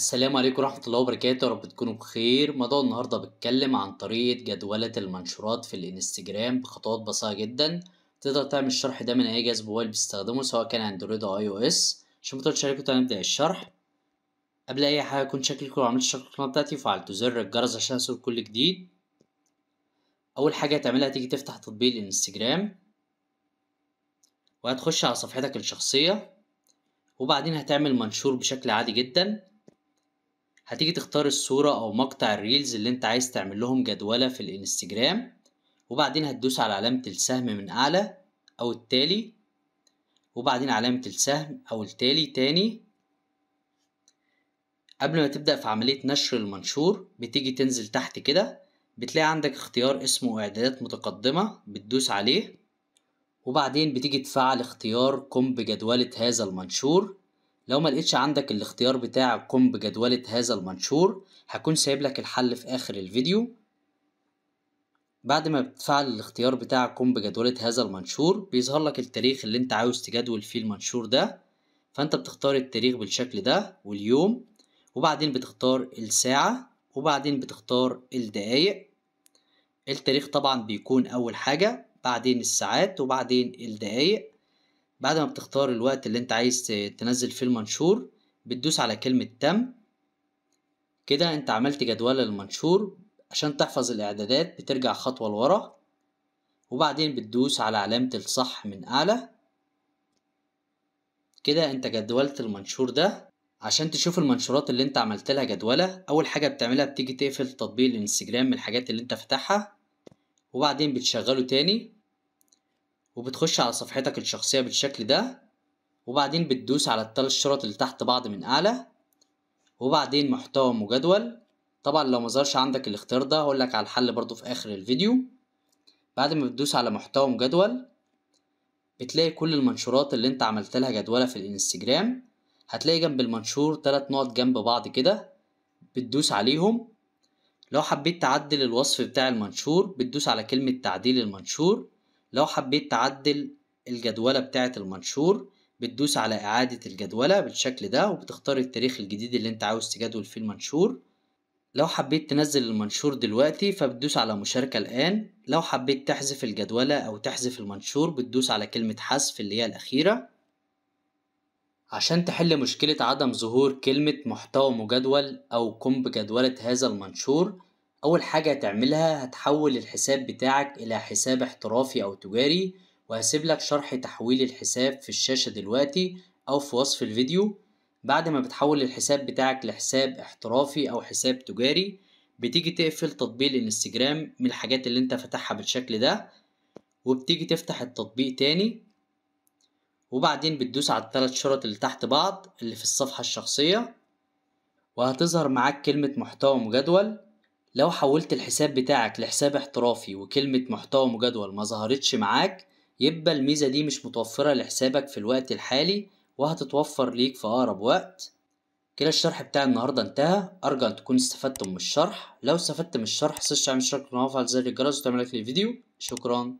السلام عليكم ورحمة الله وبركاته رب تكونوا بخير موضوع النهاردة بتكلم عن طريقة جدولة المنشورات في الانستجرام بخطوات بسيطة جدا تقدر تعمل الشرح ده من أي جهاز موبايل بيستخدمه سواء كان اندرويد أو اي او اس عشان متقدرش عليكم نبدأ الشرح قبل أي حاجة يكون شكلكم وعملت عملت شرح القناة بتاعتي وفعلتوا زر الجرس عشان أصور كل جديد أول حاجة هتعملها تيجي تفتح تطبيق الانستجرام وهتخش على صفحتك الشخصية وبعدين هتعمل منشور بشكل عادي جدا هتيجي تختار الصورة أو مقطع الريلز اللي أنت عايز تعمل لهم جدولة في الانستجرام وبعدين هتدوس على علامة السهم من أعلى أو التالي وبعدين علامة السهم أو التالي تاني قبل ما تبدأ في عملية نشر المنشور بتيجي تنزل تحت كده بتلاقي عندك اختيار اسمه إعدادات متقدمة بتدوس عليه وبعدين بتيجي تفعل اختيار قم بجدولة هذا المنشور لو ما لقيتش عندك الاختيار بتاع قم بجدولة هذا المنشور هكون سايب لك الحل في آخر الفيديو بعد ما بتفعل الاختيار بتاع قم بجدولة هذا المنشور بيظهر لك التاريخ اللي انت عاوز تجدول فيه المنشور ده فانت بتختار التاريخ بالشكل ده واليوم وبعدين بتختار الساعة وبعدين بتختار الدقايق التاريخ طبعا بيكون أول حاجة بعدين الساعات وبعدين الدقايق بعد ما بتختار الوقت اللي انت عايز تنزل فيه المنشور بتدوس على كلمة تم كده انت عملت جدول المنشور عشان تحفظ الاعدادات بترجع خطوة لورا وبعدين بتدوس على علامة الصح من اعلى كده انت جدولت المنشور ده عشان تشوف المنشورات اللي انت عملت لها جدولة اول حاجة بتعملها بتيجي تقفل تطبيق الانستجرام من الحاجات اللي انت فتحها وبعدين بتشغله تاني وبتخش على صفحتك الشخصية بالشكل ده وبعدين بتدوس على الثلاث شرط اللي تحت بعض من أعلى وبعدين محتوى مجدول طبعا لو مظهرش عندك الاختيار ده هقولك على الحل برضو في آخر الفيديو بعد ما بتدوس على محتوى مجدول بتلاقي كل المنشورات اللي انت عملت لها جدولة في الانستجرام هتلاقي جنب المنشور تلات نقط جنب بعض كده بتدوس عليهم لو حبيت تعدل الوصف بتاع المنشور بتدوس على كلمة تعديل المنشور لو حبيت تعدل الجدولة بتاعة المنشور بتدوس على إعادة الجدولة بالشكل ده وبتختار التاريخ الجديد اللي أنت عاوز تجدول فيه المنشور لو حبيت تنزل المنشور دلوقتي فبتدوس على مشاركة الآن لو حبيت تحذف الجدولة أو تحذف المنشور بتدوس على كلمة حذف اللي هي الأخيرة عشان تحل مشكلة عدم ظهور كلمة محتوى مجدول أو قم بجدولة هذا المنشور أول حاجة هتعملها هتحول الحساب بتاعك إلى حساب احترافي أو تجاري وهسيب لك شرح تحويل الحساب في الشاشة دلوقتي أو في وصف الفيديو بعد ما بتحول الحساب بتاعك لحساب احترافي أو حساب تجاري بتيجي تقفل تطبيق الانستجرام من الحاجات اللي انت فتحها بالشكل ده وبتيجي تفتح التطبيق تاني وبعدين بتدوس على الثلاث شرط اللي تحت بعض اللي في الصفحة الشخصية وهتظهر معاك كلمة محتوى مجدول لو حولت الحساب بتاعك لحساب احترافي وكلمة محتوى مجدول ما ظهرتش معاك يبقى الميزة دي مش متوفرة لحسابك في الوقت الحالي وهتتوفر ليك في أقرب وقت كده الشرح بتاع النهاردة انتهى أرجو أن تكون استفدتم من الشرح لو استفدت من الشرح سيش تعمل اشتراك القناة وتفعل زر الجرس وتعمل لايك للفيديو شكرا